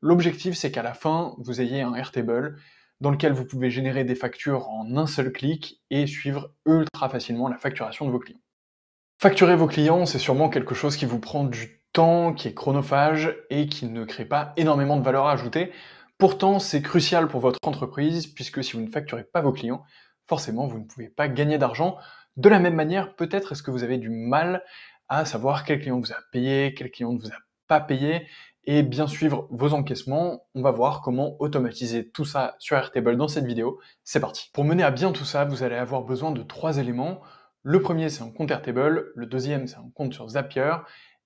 L'objectif, c'est qu'à la fin, vous ayez un Airtable dans lequel vous pouvez générer des factures en un seul clic et suivre ultra facilement la facturation de vos clients. Facturer vos clients, c'est sûrement quelque chose qui vous prend du temps, qui est chronophage et qui ne crée pas énormément de valeur ajoutée. Pourtant, c'est crucial pour votre entreprise puisque si vous ne facturez pas vos clients, forcément, vous ne pouvez pas gagner d'argent. De la même manière, peut-être est-ce que vous avez du mal à savoir quel client vous a payé, quel client ne vous a pas payé, et bien suivre vos encaissements. On va voir comment automatiser tout ça sur Airtable dans cette vidéo. C'est parti. Pour mener à bien tout ça, vous allez avoir besoin de trois éléments. Le premier, c'est un compte Airtable. Le deuxième, c'est un compte sur Zapier.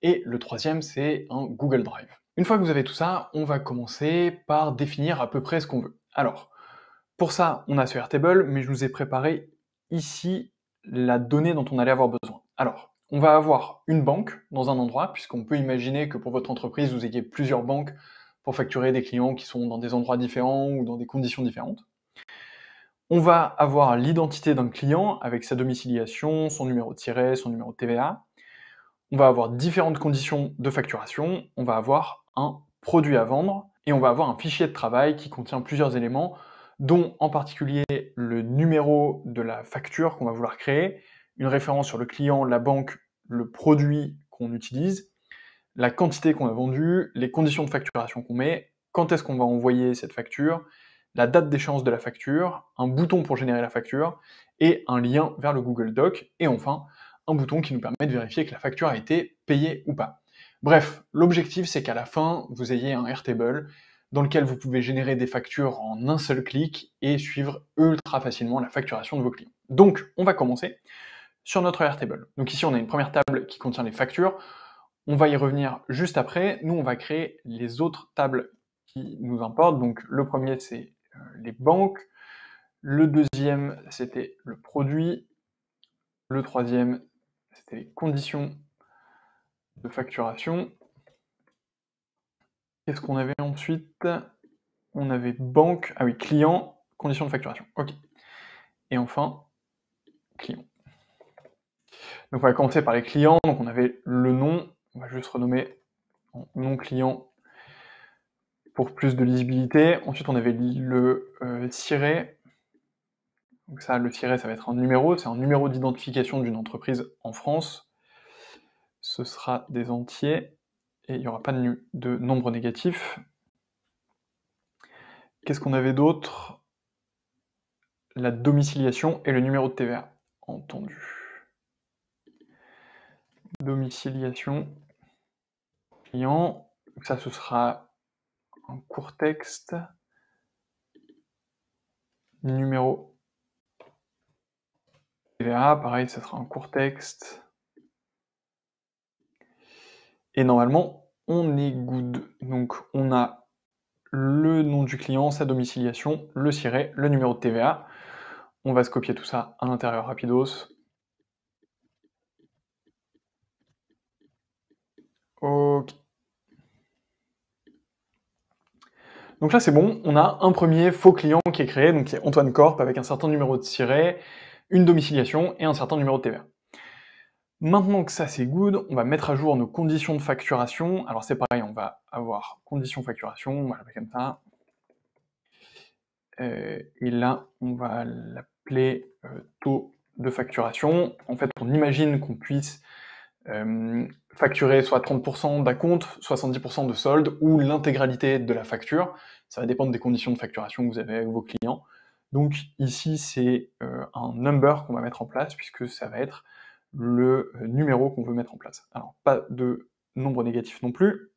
Et le troisième, c'est un Google Drive. Une fois que vous avez tout ça, on va commencer par définir à peu près ce qu'on veut. Alors, pour ça, on a ce Airtable, mais je vous ai préparé ici la donnée dont on allait avoir besoin. Alors, on va avoir une banque dans un endroit, puisqu'on peut imaginer que pour votre entreprise, vous ayez plusieurs banques pour facturer des clients qui sont dans des endroits différents ou dans des conditions différentes. On va avoir l'identité d'un client avec sa domiciliation, son numéro de son numéro de TVA. On va avoir différentes conditions de facturation. On va avoir un produit à vendre et on va avoir un fichier de travail qui contient plusieurs éléments, dont en particulier le numéro de la facture qu'on va vouloir créer, une référence sur le client, la banque le produit qu'on utilise, la quantité qu'on a vendue, les conditions de facturation qu'on met, quand est-ce qu'on va envoyer cette facture, la date d'échéance de la facture, un bouton pour générer la facture et un lien vers le Google Doc et enfin un bouton qui nous permet de vérifier que la facture a été payée ou pas. Bref, l'objectif c'est qu'à la fin, vous ayez un Airtable dans lequel vous pouvez générer des factures en un seul clic et suivre ultra facilement la facturation de vos clients. Donc, on va commencer sur notre table. Donc ici, on a une première table qui contient les factures. On va y revenir juste après. Nous, on va créer les autres tables qui nous importent. Donc le premier, c'est euh, les banques. Le deuxième, c'était le produit. Le troisième, c'était les conditions de facturation. Qu'est-ce qu'on avait ensuite On avait banque, ah oui, client, conditions de facturation. Ok. Et enfin, client. Donc on va commencer par les clients. Donc on avait le nom, on va juste renommer en nom client pour plus de lisibilité. Ensuite on avait le ciré. Euh, donc ça, le ciré, ça va être un numéro, c'est un numéro d'identification d'une entreprise en France. Ce sera des entiers et il n'y aura pas de, de nombre négatif. Qu'est-ce qu'on avait d'autre La domiciliation et le numéro de TVA, entendu domiciliation client. Ça, ce sera un court texte numéro TVA. Pareil, ça sera un court texte. Et normalement, on est good. Donc, on a le nom du client, sa domiciliation, le ciré, le numéro de TVA. On va se copier tout ça à l'intérieur rapidos. Donc là, c'est bon, on a un premier faux client qui est créé, donc c'est Antoine Corp avec un certain numéro de ciré, une domiciliation et un certain numéro de TVA. Maintenant que ça c'est good, on va mettre à jour nos conditions de facturation. Alors c'est pareil, on va avoir conditions facturation, voilà, comme ça. Euh, et là, on va l'appeler euh, taux de facturation. En fait, on imagine qu'on puisse euh, facturer soit 30% d'un compte, 70% de solde ou l'intégralité de la facture. Ça va dépendre des conditions de facturation que vous avez avec vos clients. Donc ici, c'est euh, un number qu'on va mettre en place puisque ça va être le euh, numéro qu'on veut mettre en place. Alors, pas de nombre négatif non plus.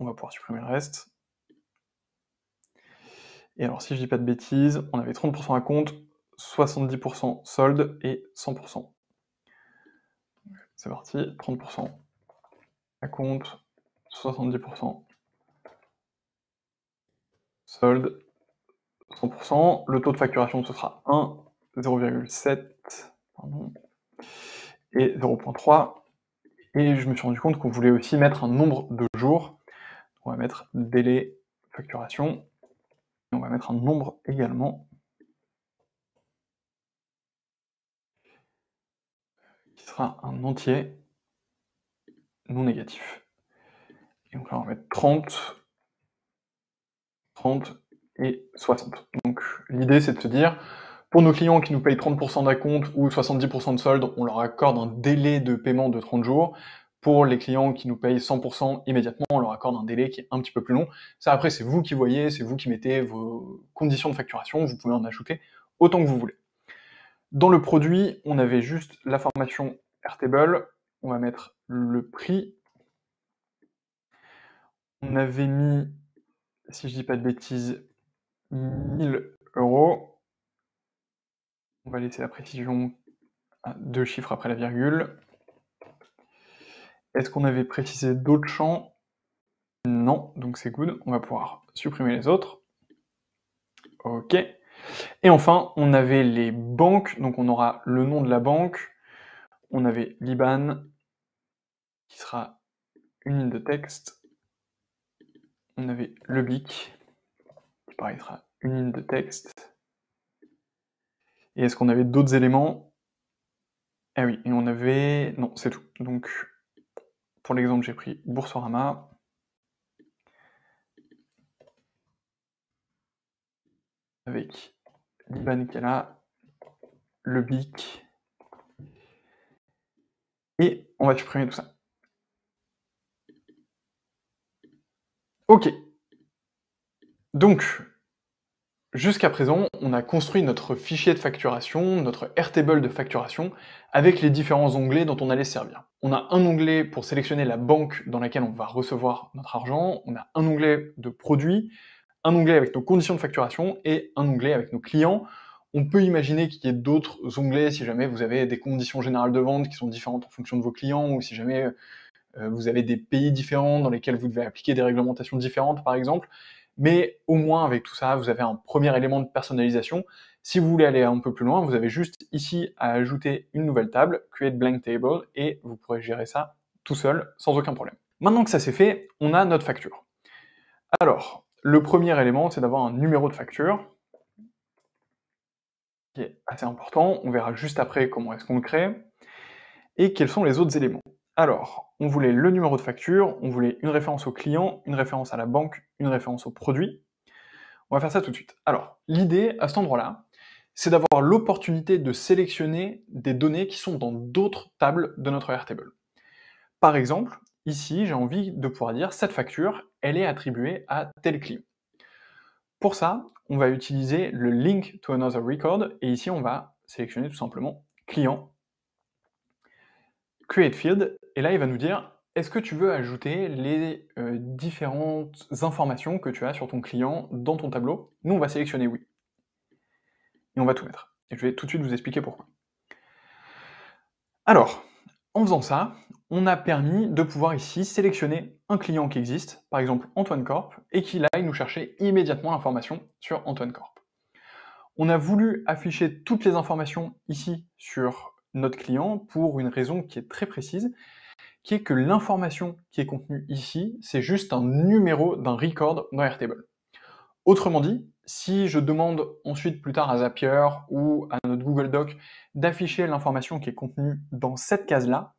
On va pouvoir supprimer le reste. Et alors, si je dis pas de bêtises, on avait 30% à compte, 70% solde et 100% c'est parti, 30%. à compte, 70%. Solde, 100%. Le taux de facturation, ce sera 1, 0,7, et 0,3. Et je me suis rendu compte qu'on voulait aussi mettre un nombre de jours. On va mettre délai facturation. Et on va mettre un nombre également sera un entier non négatif. Et donc là, on va mettre 30, 30 et 60. Donc l'idée, c'est de se dire, pour nos clients qui nous payent 30% d'acompte ou 70% de solde, on leur accorde un délai de paiement de 30 jours. Pour les clients qui nous payent 100% immédiatement, on leur accorde un délai qui est un petit peu plus long. Ça, après, c'est vous qui voyez, c'est vous qui mettez vos conditions de facturation, vous pouvez en ajouter autant que vous voulez. Dans le produit, on avait juste la formation Airtable. On va mettre le prix. On avait mis, si je dis pas de bêtises, 1000 euros. On va laisser la précision à deux chiffres après la virgule. Est-ce qu'on avait précisé d'autres champs Non, donc c'est good. On va pouvoir supprimer les autres. OK. Et enfin, on avait les banques, donc on aura le nom de la banque, on avait Liban, qui sera une ligne de texte, on avait le BIC, qui paraîtra une ligne de texte, et est-ce qu'on avait d'autres éléments Ah oui, et on avait... Non, c'est tout. Donc, pour l'exemple, j'ai pris Boursorama, avec Liban le bic. Et on va supprimer tout ça. Ok. Donc, jusqu'à présent, on a construit notre fichier de facturation, notre table de facturation, avec les différents onglets dont on allait servir. On a un onglet pour sélectionner la banque dans laquelle on va recevoir notre argent, on a un onglet de produits, un onglet avec nos conditions de facturation et un onglet avec nos clients. On peut imaginer qu'il y ait d'autres onglets si jamais vous avez des conditions générales de vente qui sont différentes en fonction de vos clients ou si jamais euh, vous avez des pays différents dans lesquels vous devez appliquer des réglementations différentes, par exemple. Mais au moins, avec tout ça, vous avez un premier élément de personnalisation. Si vous voulez aller un peu plus loin, vous avez juste ici à ajouter une nouvelle table, Create Blank Table, et vous pourrez gérer ça tout seul, sans aucun problème. Maintenant que ça c'est fait, on a notre facture. Alors, le premier élément, c'est d'avoir un numéro de facture qui est assez important. On verra juste après comment est-ce qu'on le crée et quels sont les autres éléments. Alors, on voulait le numéro de facture, on voulait une référence au client, une référence à la banque, une référence au produit. On va faire ça tout de suite. Alors, l'idée à cet endroit-là, c'est d'avoir l'opportunité de sélectionner des données qui sont dans d'autres tables de notre Airtable. Par exemple, ici, j'ai envie de pouvoir dire cette facture, elle est attribuée à tel client. Pour ça, on va utiliser le link to another record et ici on va sélectionner tout simplement client, create field et là il va nous dire est-ce que tu veux ajouter les euh, différentes informations que tu as sur ton client dans ton tableau Nous on va sélectionner oui et on va tout mettre. Et je vais tout de suite vous expliquer pourquoi. Alors, en faisant ça, on a permis de pouvoir ici sélectionner un client qui existe, par exemple Antoine Corp, et qu'il aille nous chercher immédiatement l'information sur Antoine Corp. On a voulu afficher toutes les informations ici sur notre client pour une raison qui est très précise, qui est que l'information qui est contenue ici, c'est juste un numéro d'un record dans Airtable. Autrement dit, si je demande ensuite plus tard à Zapier ou à notre Google Doc d'afficher l'information qui est contenue dans cette case-là,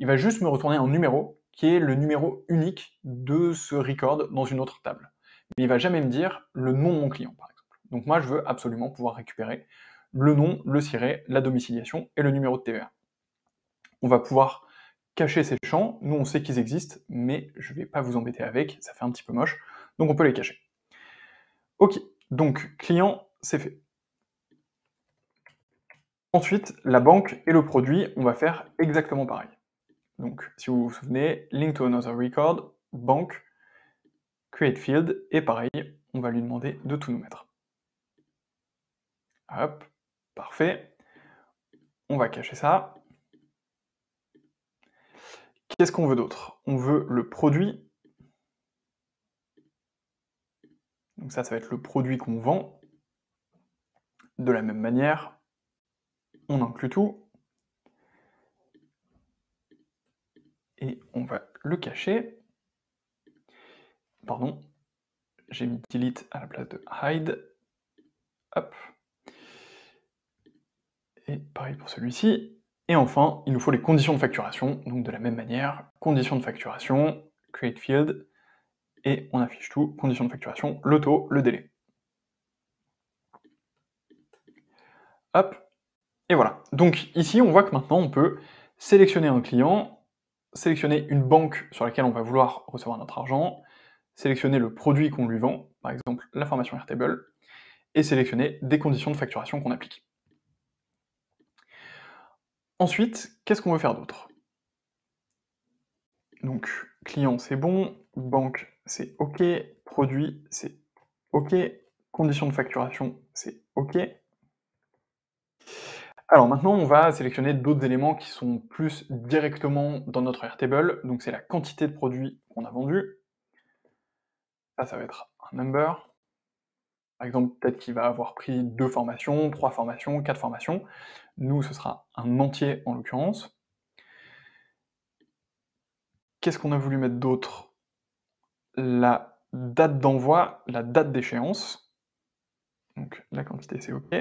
il va juste me retourner un numéro qui est le numéro unique de ce record dans une autre table. Mais il va jamais me dire le nom de mon client, par exemple. Donc moi, je veux absolument pouvoir récupérer le nom, le ciré, la domiciliation et le numéro de TVA. E on va pouvoir cacher ces champs. Nous, on sait qu'ils existent, mais je ne vais pas vous embêter avec, ça fait un petit peu moche. Donc on peut les cacher. Ok, donc client, c'est fait. Ensuite, la banque et le produit, on va faire exactement pareil. Donc, si vous vous souvenez, link to another record, bank, create field, et pareil, on va lui demander de tout nous mettre. Hop, parfait. On va cacher ça. Qu'est-ce qu'on veut d'autre On veut le produit. Donc ça, ça va être le produit qu'on vend. De la même manière, on inclut tout. et on va le cacher. Pardon, j'ai mis delete à la place de hide. Hop. Et pareil pour celui-ci. Et enfin, il nous faut les conditions de facturation. Donc de la même manière, conditions de facturation, create field, et on affiche tout, conditions de facturation, le taux, le délai. Hop, et voilà. Donc ici, on voit que maintenant, on peut sélectionner un client sélectionner une banque sur laquelle on va vouloir recevoir notre argent, sélectionner le produit qu'on lui vend, par exemple la formation Airtable, et sélectionner des conditions de facturation qu'on applique. Ensuite, qu'est-ce qu'on veut faire d'autre Donc, client, c'est bon, banque, c'est OK, produit, c'est OK, conditions de facturation, c'est OK. Alors maintenant, on va sélectionner d'autres éléments qui sont plus directement dans notre Airtable. Donc c'est la quantité de produits qu'on a vendu. Ça, ça va être un number. Par exemple, peut-être qu'il va avoir pris deux formations, trois formations, quatre formations. Nous, ce sera un entier en l'occurrence. Qu'est-ce qu'on a voulu mettre d'autre La date d'envoi, la date d'échéance. Donc la quantité, c'est OK.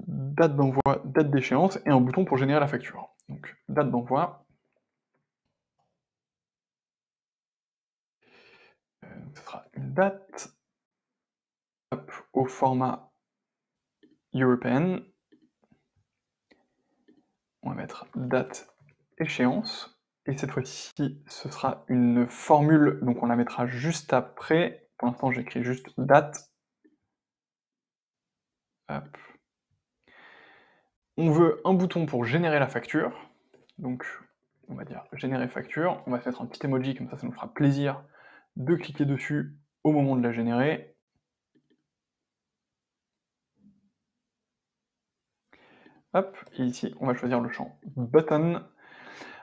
Mmh. date d'envoi, date d'échéance et un bouton pour générer la facture. Donc date d'envoi. Euh, ce sera une date au format européen On va mettre date échéance. Et cette fois-ci, ce sera une formule, donc on la mettra juste après. Pour l'instant, j'écris juste date. Hop. On veut un bouton pour générer la facture. Donc, on va dire générer facture. On va se mettre un petit emoji, comme ça, ça nous fera plaisir de cliquer dessus au moment de la générer. Hop, et ici, on va choisir le champ button.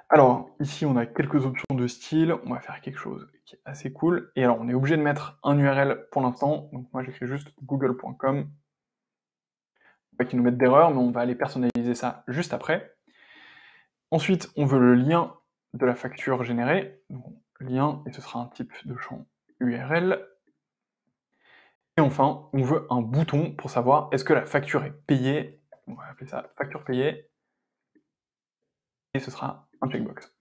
Alors, ici, on a quelques options de style. On va faire quelque chose qui est assez cool. Et alors, on est obligé de mettre un URL pour l'instant. Donc, moi, j'écris juste google.com pas nous mettent d'erreur, mais on va aller personnaliser ça juste après. Ensuite, on veut le lien de la facture générée. lien, et ce sera un type de champ URL. Et enfin, on veut un bouton pour savoir est-ce que la facture est payée. On va appeler ça facture payée. Et ce sera un checkbox.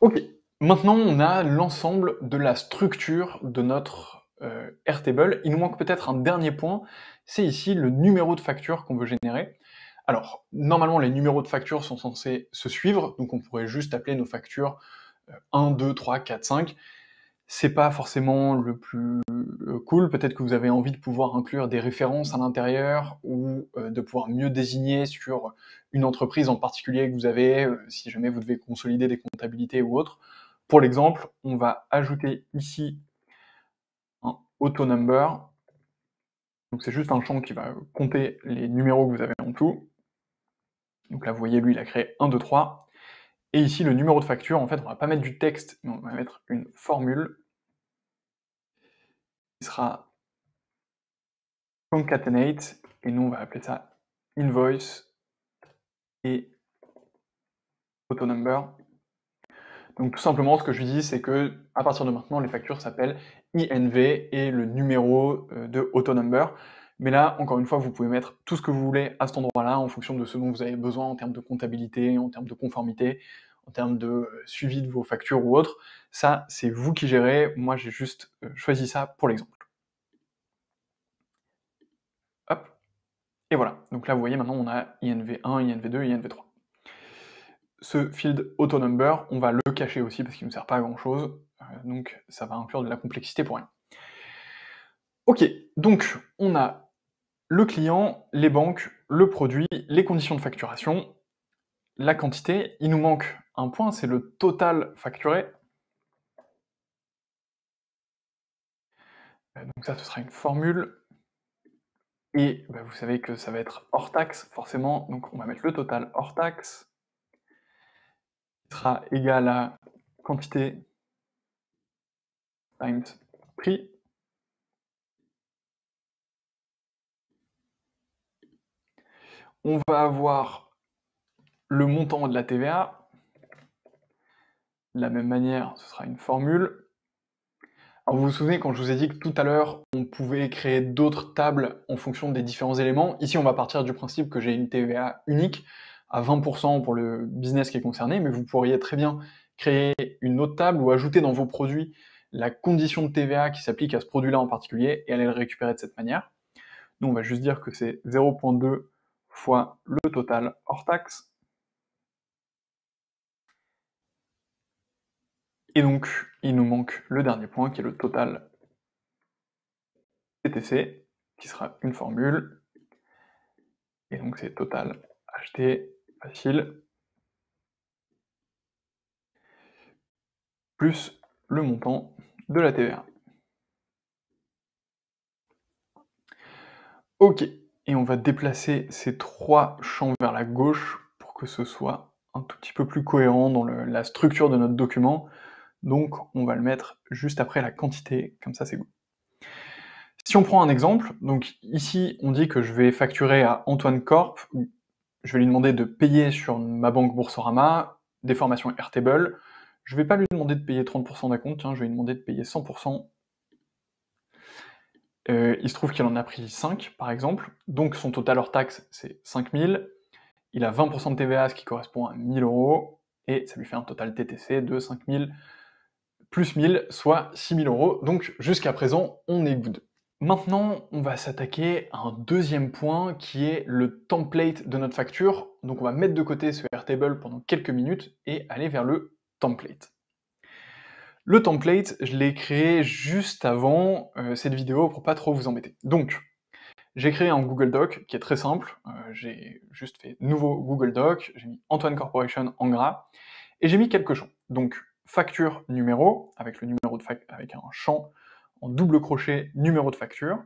Ok, maintenant on a l'ensemble de la structure de notre euh, Airtable. Il nous manque peut-être un dernier point c'est ici le numéro de facture qu'on veut générer. Alors, normalement, les numéros de facture sont censés se suivre, donc on pourrait juste appeler nos factures 1, 2, 3, 4, 5. C'est pas forcément le plus euh, cool. Peut-être que vous avez envie de pouvoir inclure des références à l'intérieur ou euh, de pouvoir mieux désigner sur une entreprise en particulier que vous avez, euh, si jamais vous devez consolider des comptabilités ou autre. Pour l'exemple, on va ajouter ici un auto number donc c'est juste un champ qui va compter les numéros que vous avez en tout. Donc là, vous voyez, lui, il a créé 1, 2, 3. Et ici, le numéro de facture, en fait, on va pas mettre du texte, mais on va mettre une formule qui sera concatenate, et nous, on va appeler ça invoice et auto number. Donc tout simplement, ce que je vous dis, c'est que à partir de maintenant, les factures s'appellent INV et le numéro euh, de AutoNumber. Mais là, encore une fois, vous pouvez mettre tout ce que vous voulez à cet endroit-là en fonction de ce dont vous avez besoin en termes de comptabilité, en termes de conformité, en termes de euh, suivi de vos factures ou autre. Ça, c'est vous qui gérez. Moi, j'ai juste euh, choisi ça pour l'exemple. Hop. Et voilà. Donc là, vous voyez, maintenant, on a INV1, INV2, INV3 ce field auto number, on va le cacher aussi parce qu'il ne sert pas à grand chose. Euh, donc ça va inclure de la complexité pour rien. Ok, donc on a le client, les banques, le produit, les conditions de facturation, la quantité. Il nous manque un point, c'est le total facturé. Euh, donc ça, ce sera une formule. Et bah, vous savez que ça va être hors taxe, forcément. Donc on va mettre le total hors taxe sera égal à quantité times prix. On va avoir le montant de la TVA. De la même manière, ce sera une formule. vous vous souvenez quand je vous ai dit que tout à l'heure, on pouvait créer d'autres tables en fonction des différents éléments. Ici, on va partir du principe que j'ai une TVA unique à 20% pour le business qui est concerné, mais vous pourriez très bien créer une autre table ou ajouter dans vos produits la condition de TVA qui s'applique à ce produit-là en particulier et aller le récupérer de cette manière. Nous, on va juste dire que c'est 0,2 fois le total hors taxe. Et donc, il nous manque le dernier point qui est le total TTC, qui sera une formule. Et donc, c'est total acheté Facile. Plus le montant de la TVA. Ok, et on va déplacer ces trois champs vers la gauche pour que ce soit un tout petit peu plus cohérent dans la structure de notre document. Donc on va le mettre juste après la quantité, comme ça c'est bon. Si on prend un exemple, donc ici on dit que je vais facturer à Antoine Corp je vais lui demander de payer sur ma banque Boursorama des formations Airtable. Je ne vais pas lui demander de payer 30% d'un compte, hein, je vais lui demander de payer 100%. Euh, il se trouve qu'il en a pris 5, par exemple. Donc son total hors taxe, c'est 5000. Il a 20% de TVA, ce qui correspond à 1000 euros. Et ça lui fait un total TTC de 5000 plus 1000, soit 6000 euros. Donc jusqu'à présent, on est good. Maintenant, on va s'attaquer à un deuxième point qui est le template de notre facture. Donc on va mettre de côté ce Airtable pendant quelques minutes et aller vers le template. Le template, je l'ai créé juste avant euh, cette vidéo pour pas trop vous embêter. Donc, j'ai créé un Google Doc qui est très simple. Euh, j'ai juste fait nouveau Google Doc, j'ai mis Antoine Corporation en gras et j'ai mis quelques champs. Donc, facture numéro avec le numéro de avec un champ en double crochet numéro de facture.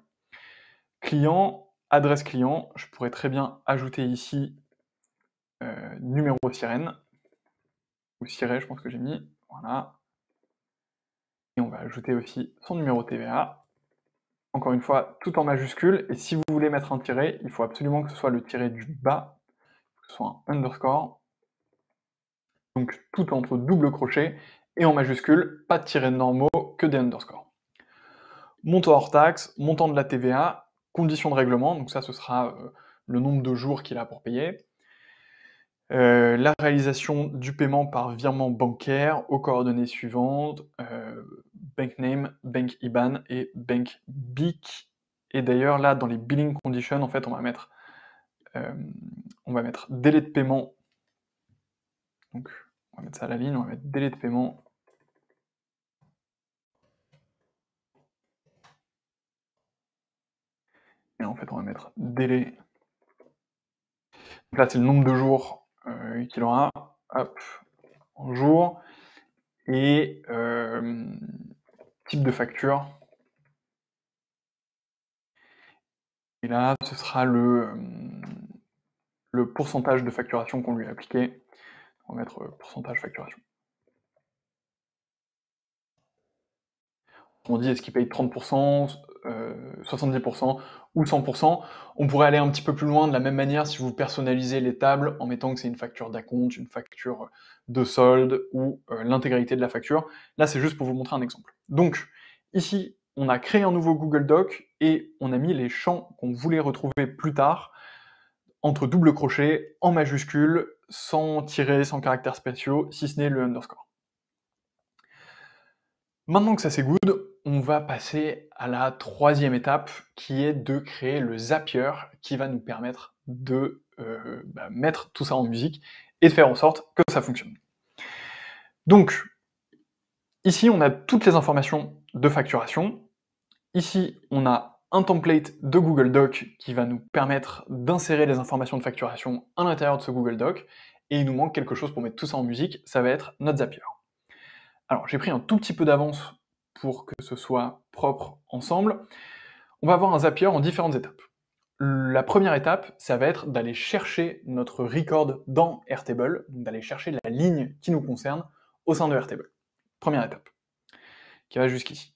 Client, adresse client, je pourrais très bien ajouter ici euh, numéro sirène, ou siret, je pense que j'ai mis, voilà. Et on va ajouter aussi son numéro TVA. Encore une fois, tout en majuscule, et si vous voulez mettre un tiré, il faut absolument que ce soit le tiré du bas, que ce soit un underscore, donc tout entre double crochet et en majuscule, pas de tiré normaux, que des underscores montant hors taxe, montant de la TVA, conditions de règlement, donc ça ce sera euh, le nombre de jours qu'il a pour payer, euh, la réalisation du paiement par virement bancaire aux coordonnées suivantes, euh, bank name, bank IBAN et bank BIC. Et d'ailleurs là dans les billing conditions en fait on va mettre on va mettre délai de paiement. Donc on va mettre ça à la ligne, on va mettre délai de paiement Et en fait, on va mettre délai. Donc là, c'est le nombre de jours euh, qu'il aura. Hop, en jour. Et euh, type de facture. Et là, ce sera le, le pourcentage de facturation qu'on lui a appliqué. On va mettre euh, pourcentage facturation. On dit est-ce qu'il paye 30%, 70% euh, ou 100%. On pourrait aller un petit peu plus loin de la même manière si vous personnalisez les tables en mettant que c'est une facture d'acompte, une facture de solde ou euh, l'intégralité de la facture. Là, c'est juste pour vous montrer un exemple. Donc, ici, on a créé un nouveau Google Doc et on a mis les champs qu'on voulait retrouver plus tard entre double crochet, en majuscule, sans tirer, sans caractères spéciaux, si ce n'est le underscore. Maintenant que ça c'est good, on va passer à la troisième étape qui est de créer le Zapier qui va nous permettre de euh, bah, mettre tout ça en musique et de faire en sorte que ça fonctionne. Donc, ici, on a toutes les informations de facturation. Ici, on a un template de Google Doc qui va nous permettre d'insérer les informations de facturation à l'intérieur de ce Google Doc. Et il nous manque quelque chose pour mettre tout ça en musique, ça va être notre Zapier. Alors, j'ai pris un tout petit peu d'avance pour que ce soit propre ensemble, on va avoir un Zapier en différentes étapes. La première étape, ça va être d'aller chercher notre record dans Airtable, d'aller chercher la ligne qui nous concerne au sein de Airtable. Première étape, qui va jusqu'ici.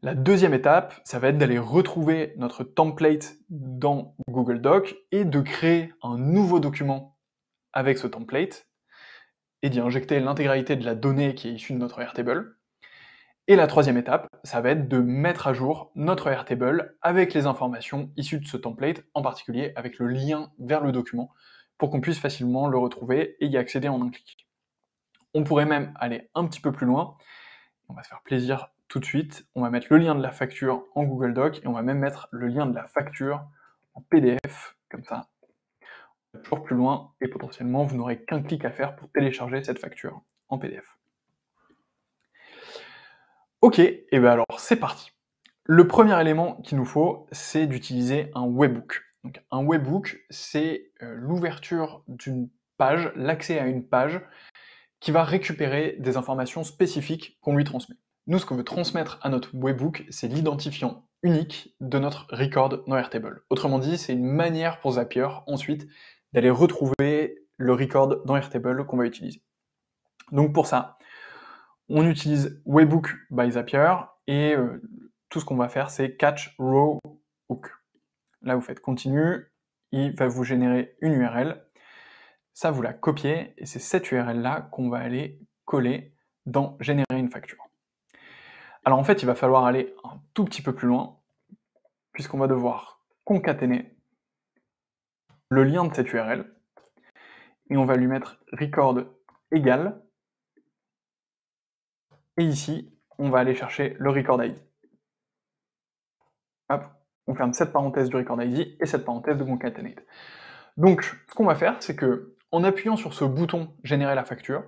La deuxième étape, ça va être d'aller retrouver notre template dans Google Doc et de créer un nouveau document avec ce template et d'y injecter l'intégralité de la donnée qui est issue de notre Airtable. Et la troisième étape, ça va être de mettre à jour notre Airtable avec les informations issues de ce template, en particulier avec le lien vers le document, pour qu'on puisse facilement le retrouver et y accéder en un clic. On pourrait même aller un petit peu plus loin. On va se faire plaisir tout de suite. On va mettre le lien de la facture en Google Doc et on va même mettre le lien de la facture en PDF, comme ça. Toujours plus loin et potentiellement, vous n'aurez qu'un clic à faire pour télécharger cette facture en PDF. Ok, et bien alors c'est parti. Le premier élément qu'il nous faut, c'est d'utiliser un webbook. un webbook, c'est euh, l'ouverture d'une page, l'accès à une page qui va récupérer des informations spécifiques qu'on lui transmet. Nous, ce qu'on veut transmettre à notre webbook, c'est l'identifiant unique de notre record dans Airtable. Autrement dit, c'est une manière pour Zapier ensuite d'aller retrouver le record dans Airtable qu'on va utiliser. Donc pour ça, on utilise Webhook by Zapier et euh, tout ce qu'on va faire, c'est catch row hook. Là, vous faites continue, il va vous générer une URL. Ça, vous la copiez et c'est cette URL-là qu'on va aller coller dans générer une facture. Alors en fait, il va falloir aller un tout petit peu plus loin puisqu'on va devoir concaténer le lien de cette URL et on va lui mettre record égal et ici, on va aller chercher le record ID. Hop, on ferme cette parenthèse du record ID et cette parenthèse de concatenate. Donc, ce qu'on va faire, c'est que en appuyant sur ce bouton générer la facture,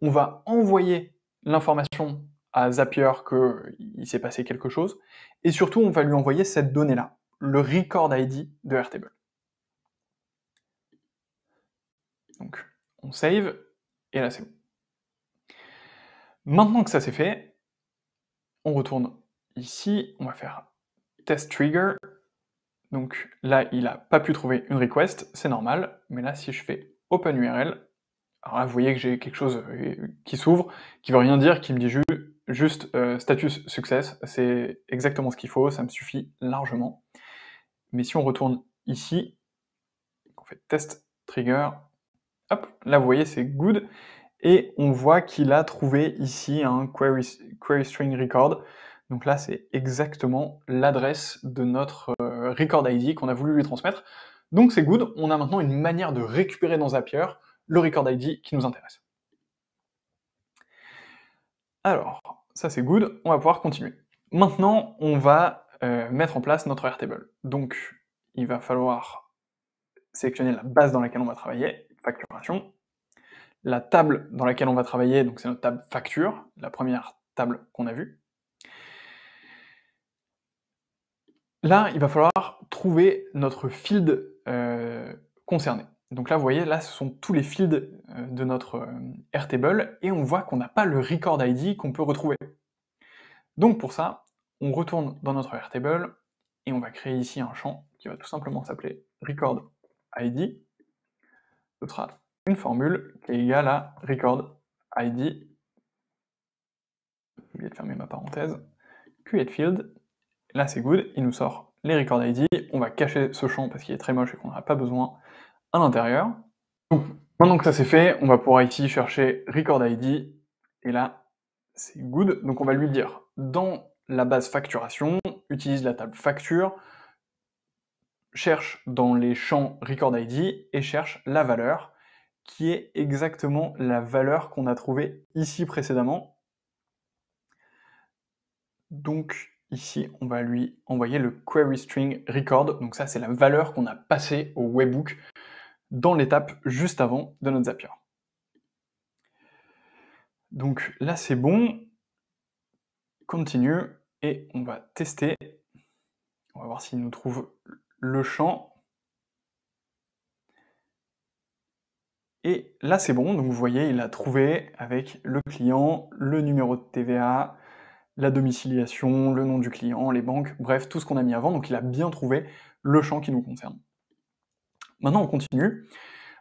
on va envoyer l'information à Zapier qu'il s'est passé quelque chose, et surtout on va lui envoyer cette donnée-là, le record ID de Airtable. Donc on save, et là c'est bon. Maintenant que ça c'est fait, on retourne ici, on va faire test trigger. Donc là, il n'a pas pu trouver une request, c'est normal, mais là, si je fais open URL, alors là, vous voyez que j'ai quelque chose euh, qui s'ouvre, qui ne veut rien dire, qui me dit juste euh, status success, c'est exactement ce qu'il faut, ça me suffit largement. Mais si on retourne ici, on fait test trigger, hop, là vous voyez c'est good, et on voit qu'il a trouvé ici un query, string record. Donc là, c'est exactement l'adresse de notre euh, record ID qu'on a voulu lui transmettre. Donc c'est good, on a maintenant une manière de récupérer dans Zapier le record ID qui nous intéresse. Alors, ça c'est good, on va pouvoir continuer. Maintenant, on va euh, mettre en place notre Airtable. Donc, il va falloir sélectionner la base dans laquelle on va travailler, facturation, la table dans laquelle on va travailler, donc c'est notre table facture, la première table qu'on a vue. Là, il va falloir trouver notre field euh, concerné. Donc là, vous voyez, là, ce sont tous les fields euh, de notre euh, Rtable, et on voit qu'on n'a pas le record ID qu'on peut retrouver. Donc pour ça, on retourne dans notre Rtable, et on va créer ici un champ qui va tout simplement s'appeler record ID. Ce sera une formule qui est égale à record ID, j'ai oublié de fermer ma parenthèse, create field, là c'est good, il nous sort les record ID, on va cacher ce champ parce qu'il est très moche et qu'on n'a pas besoin à l'intérieur. Donc maintenant que ça c'est fait, on va pouvoir ici chercher record ID, et là c'est good, donc on va lui dire dans la base facturation, utilise la table facture, cherche dans les champs record ID et cherche la valeur qui est exactement la valeur qu'on a trouvée ici précédemment. Donc ici, on va lui envoyer le query string record. Donc ça, c'est la valeur qu'on a passée au webhook dans l'étape juste avant de notre Zapier. Donc là, c'est bon. Continue et on va tester. On va voir s'il nous trouve le champ. Et là, c'est bon. Donc, vous voyez, il a trouvé avec le client, le numéro de TVA, la domiciliation, le nom du client, les banques, bref, tout ce qu'on a mis avant. Donc, il a bien trouvé le champ qui nous concerne. Maintenant, on continue.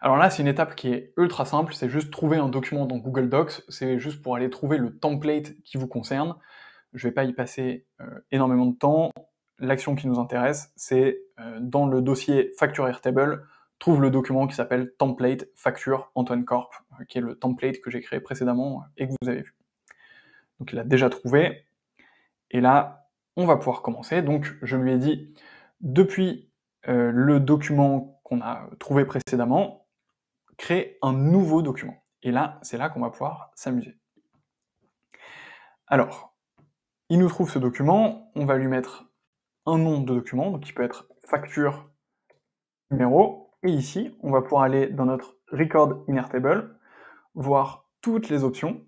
Alors là, c'est une étape qui est ultra simple. C'est juste trouver un document dans Google Docs. C'est juste pour aller trouver le template qui vous concerne. Je ne vais pas y passer euh, énormément de temps. L'action qui nous intéresse, c'est euh, dans le dossier Facture Airtable trouve le document qui s'appelle Template Facture Antoine Corp, euh, qui est le template que j'ai créé précédemment euh, et que vous avez vu. Donc il l'a déjà trouvé. Et là, on va pouvoir commencer. Donc je lui ai dit, depuis euh, le document qu'on a trouvé précédemment, crée un nouveau document. Et là, c'est là qu'on va pouvoir s'amuser. Alors, il nous trouve ce document, on va lui mettre un nom de document, qui peut être facture numéro, et ici, on va pouvoir aller dans notre Record Inner Table, voir toutes les options.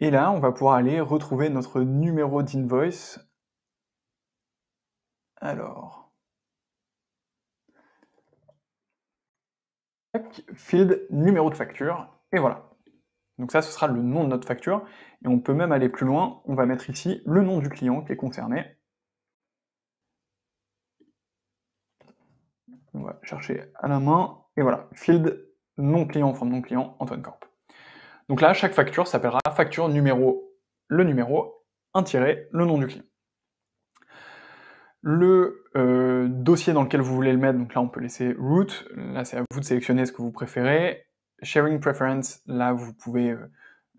Et là, on va pouvoir aller retrouver notre numéro d'invoice. Alors. Field numéro de facture. Et voilà. Donc ça, ce sera le nom de notre facture. Et on peut même aller plus loin. On va mettre ici le nom du client qui est concerné. On va chercher à la main. Et voilà, field non client, forme non client, Antoine Corp. Donc là, chaque facture s'appellera facture numéro, le numéro, un tiré, le nom du client. Le euh, dossier dans lequel vous voulez le mettre, donc là on peut laisser root, là c'est à vous de sélectionner ce que vous préférez. Sharing preference, là vous pouvez euh,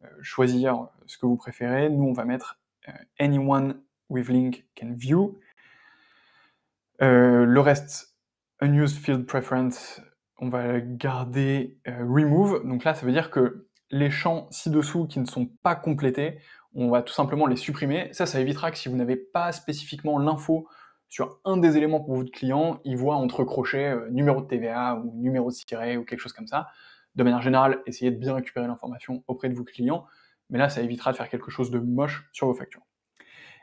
euh, choisir ce que vous préférez. Nous on va mettre anyone with link can view. le reste Unused Field Preference, on va garder euh, Remove. Donc là, ça veut dire que les champs ci-dessous qui ne sont pas complétés, on va tout simplement les supprimer. Ça, ça évitera que si vous n'avez pas spécifiquement l'info sur un des éléments pour votre client, il voit entre crochets euh, numéro de TVA ou numéro de ciré ou quelque chose comme ça. De manière générale, essayez de bien récupérer l'information auprès de vos clients, mais là, ça évitera de faire quelque chose de moche sur vos factures.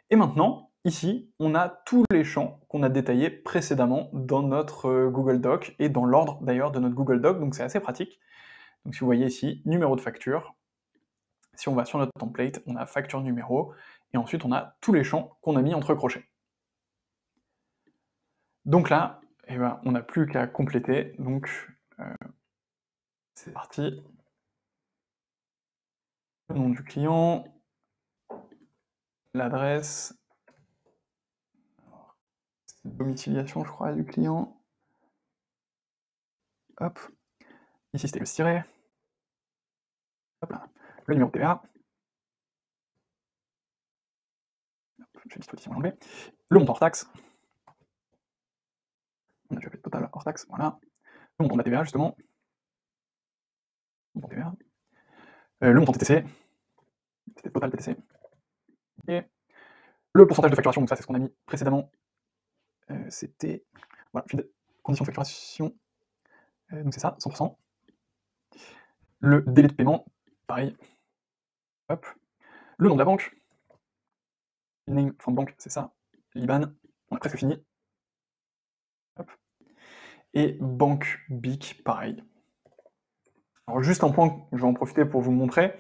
Et maintenant, Ici, on a tous les champs qu'on a détaillés précédemment dans notre euh, Google Doc et dans l'ordre d'ailleurs de notre Google Doc, donc c'est assez pratique. Donc si vous voyez ici, numéro de facture, si on va sur notre template, on a facture numéro, et ensuite on a tous les champs qu'on a mis entre crochets. Donc là, eh ben, on n'a plus qu'à compléter, donc euh, c'est parti. Le nom du client, l'adresse, domiciliation, je crois, du client. Hop. Ici, c'était le ciré. Hop là. Le numéro de TVA. je vais vite ici, Le montant hors taxe. On a déjà fait le total hors taxe, voilà. Le montant de la TVA, justement. Le montant TVA. Euh, le montant TTC. C'était total TTC. Et le pourcentage de facturation, donc ça, c'est ce qu'on a mis précédemment euh, c'était. Voilà, de facturation. Euh, donc c'est ça, 100%. Le délai de paiement, pareil. Le nom de la banque. Name from bank, c'est ça. Liban, on a presque fini. Et banque BIC, pareil. Alors juste un point, je vais en profiter pour vous montrer.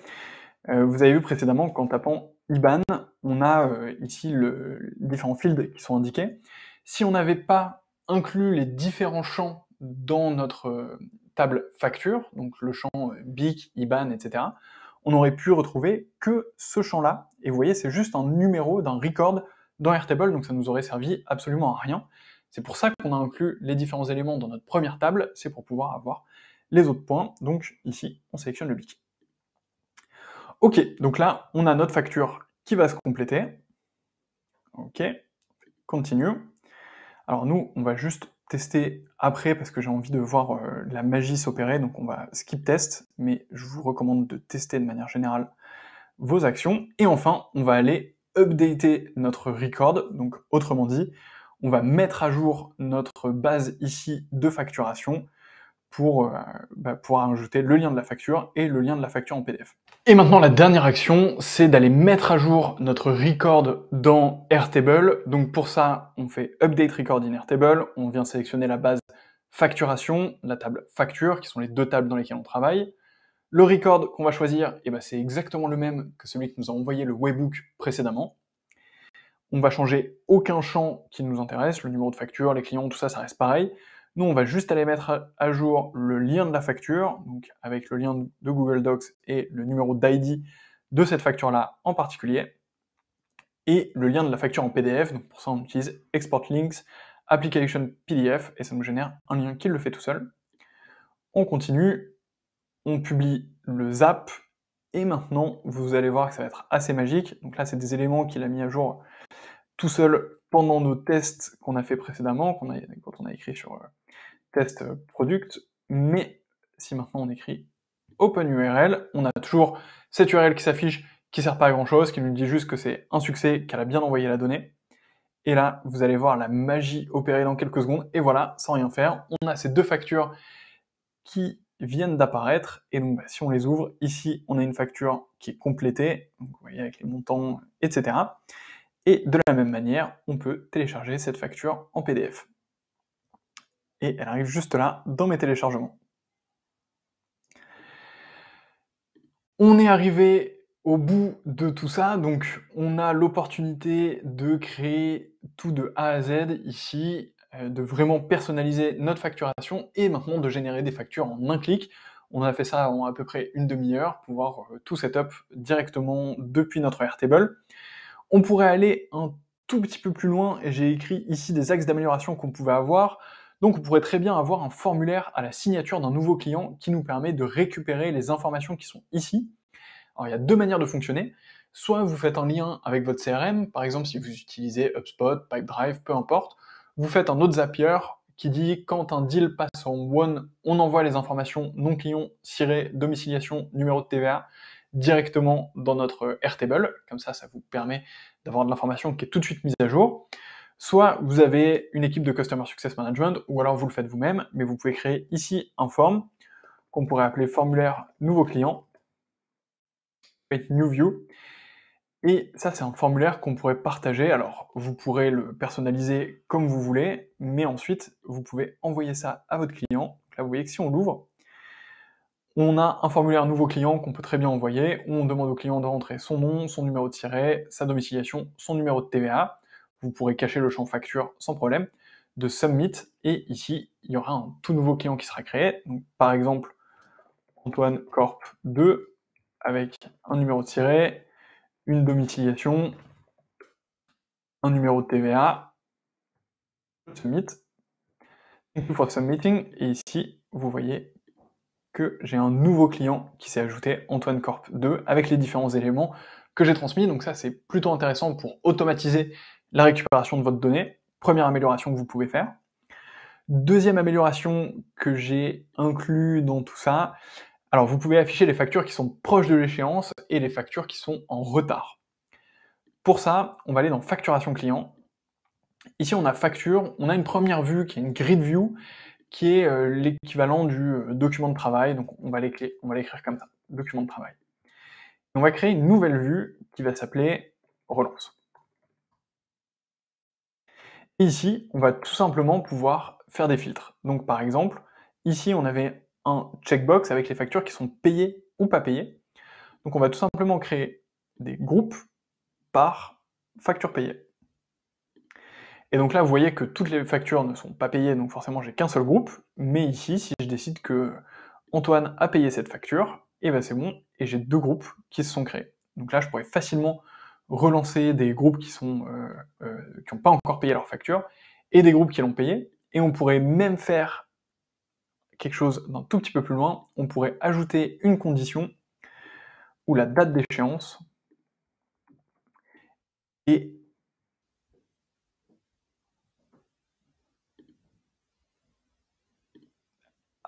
Euh, vous avez vu précédemment qu'en tapant IBAN, on a ici les différents fields qui sont indiqués. Si on n'avait pas inclus les différents champs dans notre euh, table facture, donc le champ euh, BIC, IBAN, etc., on aurait pu retrouver que ce champ-là. Et vous voyez, c'est juste un numéro d'un record dans Airtable, donc ça nous aurait servi absolument à rien. C'est pour ça qu'on a inclus les différents éléments dans notre première table, c'est pour pouvoir avoir les autres points. Donc ici, on sélectionne le BIC. Ok, donc là, on a notre facture qui va se compléter. Ok, continue. Alors nous, on va juste tester après parce que j'ai envie de voir euh, la magie s'opérer, donc on va skip test, mais je vous recommande de tester de manière générale vos actions. Et enfin, on va aller updater notre record, donc autrement dit, on va mettre à jour notre base ici de facturation pour, euh, bah, pouvoir ajouter le lien de la facture et le lien de la facture en PDF. Et maintenant, la dernière action, c'est d'aller mettre à jour notre record dans Airtable. Donc pour ça, on fait Update Record in Airtable, on vient sélectionner la base facturation, la table facture, qui sont les deux tables dans lesquelles on travaille. Le record qu'on va choisir, eh ben, c'est exactement le même que celui que nous a envoyé le webbook précédemment. On va changer aucun champ qui nous intéresse, le numéro de facture, les clients, tout ça, ça reste pareil. Nous, on va juste aller mettre à jour le lien de la facture, donc avec le lien de Google Docs et le numéro d'ID de cette facture-là en particulier, et le lien de la facture en PDF. Donc pour ça, on utilise Export Links, Application PDF, et ça nous génère un lien qui le fait tout seul. On continue, on publie le zap, et maintenant, vous allez voir que ça va être assez magique. Donc là, c'est des éléments qu'il a mis à jour tout seul pendant nos tests qu'on a fait précédemment, qu'on quand on a écrit sur euh, test product, mais si maintenant on écrit open URL, on a toujours cette URL qui s'affiche, qui sert pas à grand chose, qui nous dit juste que c'est un succès, qu'elle a bien envoyé la donnée. Et là, vous allez voir la magie opérer dans quelques secondes. Et voilà, sans rien faire, on a ces deux factures qui viennent d'apparaître. Et donc, bah, si on les ouvre, ici, on a une facture qui est complétée, vous voyez avec les montants, etc. Et de la même manière, on peut télécharger cette facture en PDF elle arrive juste là dans mes téléchargements. On est arrivé au bout de tout ça, donc on a l'opportunité de créer tout de A à Z ici, euh, de vraiment personnaliser notre facturation et maintenant de générer des factures en un clic. On a fait ça en à peu près une demi-heure, pour voir euh, tout setup directement depuis notre Airtable. On pourrait aller un tout petit peu plus loin et j'ai écrit ici des axes d'amélioration qu'on pouvait avoir. Donc, on pourrait très bien avoir un formulaire à la signature d'un nouveau client qui nous permet de récupérer les informations qui sont ici. Alors, il y a deux manières de fonctionner. Soit vous faites un lien avec votre CRM, par exemple si vous utilisez HubSpot, PipeDrive, peu importe. Vous faites un autre Zapier qui dit quand un deal passe en one, on envoie les informations non client, ciré, domiciliation, numéro de TVA directement dans notre Airtable. Comme ça, ça vous permet d'avoir de l'information qui est tout de suite mise à jour. Soit vous avez une équipe de Customer Success Management, ou alors vous le faites vous-même, mais vous pouvez créer ici un form qu'on pourrait appeler formulaire nouveau client, new view. Et ça, c'est un formulaire qu'on pourrait partager. Alors, vous pourrez le personnaliser comme vous voulez, mais ensuite, vous pouvez envoyer ça à votre client. là, vous voyez que si on l'ouvre, on a un formulaire nouveau client qu'on peut très bien envoyer. On demande au client de rentrer son nom, son numéro de tiré, sa domiciliation, son numéro de TVA. Vous pourrez cacher le champ facture sans problème de submit. Et ici, il y aura un tout nouveau client qui sera créé. par exemple, Antoine Corp 2 avec un numéro de tirée, une domiciliation, un numéro de TVA, submit. Thank you for submitting. Et ici, vous voyez que j'ai un nouveau client qui s'est ajouté, Antoine Corp 2, avec les différents éléments que j'ai transmis. Donc ça, c'est plutôt intéressant pour automatiser la récupération de votre donnée, première amélioration que vous pouvez faire. Deuxième amélioration que j'ai inclus dans tout ça, alors vous pouvez afficher les factures qui sont proches de l'échéance et les factures qui sont en retard. Pour ça, on va aller dans facturation client. Ici, on a facture, on a une première vue qui est une grid view, qui est euh, l'équivalent du euh, document de travail. Donc on va l'écrire comme ça, document de travail. on va créer une nouvelle vue qui va s'appeler relance ici, on va tout simplement pouvoir faire des filtres. Donc par exemple, ici on avait un checkbox avec les factures qui sont payées ou pas payées. Donc on va tout simplement créer des groupes par facture payée. Et donc là, vous voyez que toutes les factures ne sont pas payées, donc forcément j'ai qu'un seul groupe. Mais ici, si je décide que Antoine a payé cette facture, et eh ben c'est bon, et j'ai deux groupes qui se sont créés. Donc là, je pourrais facilement relancer des groupes qui sont euh, euh, qui n'ont pas encore payé leur facture et des groupes qui l'ont payé. Et on pourrait même faire quelque chose d'un tout petit peu plus loin. On pourrait ajouter une condition où la date d'échéance et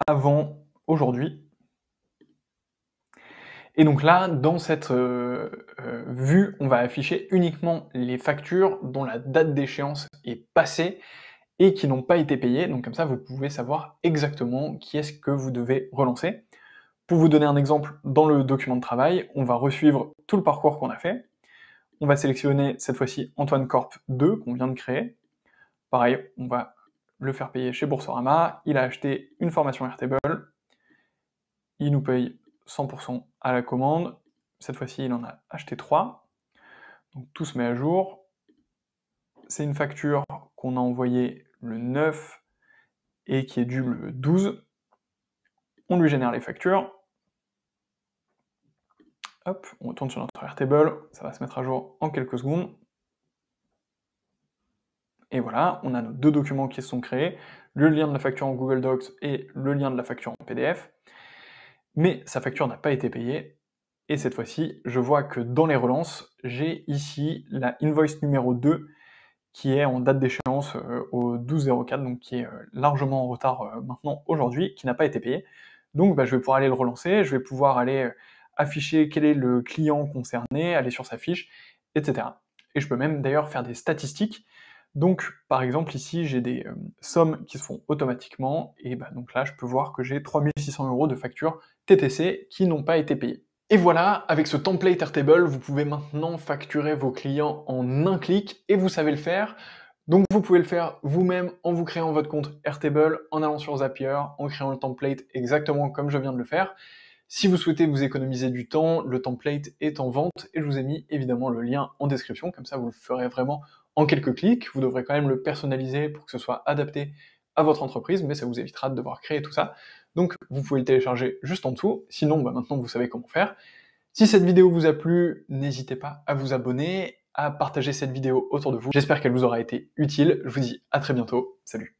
avant aujourd'hui et donc là, dans cette euh, euh, vue, on va afficher uniquement les factures dont la date d'échéance est passée et qui n'ont pas été payées. Donc comme ça, vous pouvez savoir exactement qui est-ce que vous devez relancer. Pour vous donner un exemple, dans le document de travail, on va resuivre tout le parcours qu'on a fait. On va sélectionner cette fois-ci Antoine Corp 2 qu'on vient de créer. Pareil, on va le faire payer chez Boursorama. Il a acheté une formation Airtable. Il nous paye 100% à la commande. Cette fois-ci, il en a acheté 3. Donc tout se met à jour. C'est une facture qu'on a envoyée le 9 et qui est due le 12. On lui génère les factures. Hop, on retourne sur notre R-table. Ça va se mettre à jour en quelques secondes. Et voilà, on a nos deux documents qui se sont créés, le lien de la facture en Google Docs et le lien de la facture en PDF mais sa facture n'a pas été payée. Et cette fois-ci, je vois que dans les relances, j'ai ici la invoice numéro 2 qui est en date d'échéance euh, au 12.04, donc qui est euh, largement en retard euh, maintenant aujourd'hui, qui n'a pas été payée. Donc bah, je vais pouvoir aller le relancer, je vais pouvoir aller afficher quel est le client concerné, aller sur sa fiche, etc. Et je peux même d'ailleurs faire des statistiques donc, par exemple, ici, j'ai des euh, sommes qui se font automatiquement, et bah, donc là, je peux voir que j'ai 3600 euros de factures TTC qui n'ont pas été payées. Et voilà, avec ce template Airtable, vous pouvez maintenant facturer vos clients en un clic, et vous savez le faire. Donc vous pouvez le faire vous-même en vous créant votre compte Airtable, en allant sur Zapier, en créant le template exactement comme je viens de le faire. Si vous souhaitez vous économiser du temps, le template est en vente et je vous ai mis évidemment le lien en description, comme ça vous le ferez vraiment en quelques clics. Vous devrez quand même le personnaliser pour que ce soit adapté à votre entreprise, mais ça vous évitera de devoir créer tout ça. Donc vous pouvez le télécharger juste en dessous. Sinon, bah, maintenant vous savez comment faire. Si cette vidéo vous a plu, n'hésitez pas à vous abonner, à partager cette vidéo autour de vous. J'espère qu'elle vous aura été utile. Je vous dis à très bientôt. Salut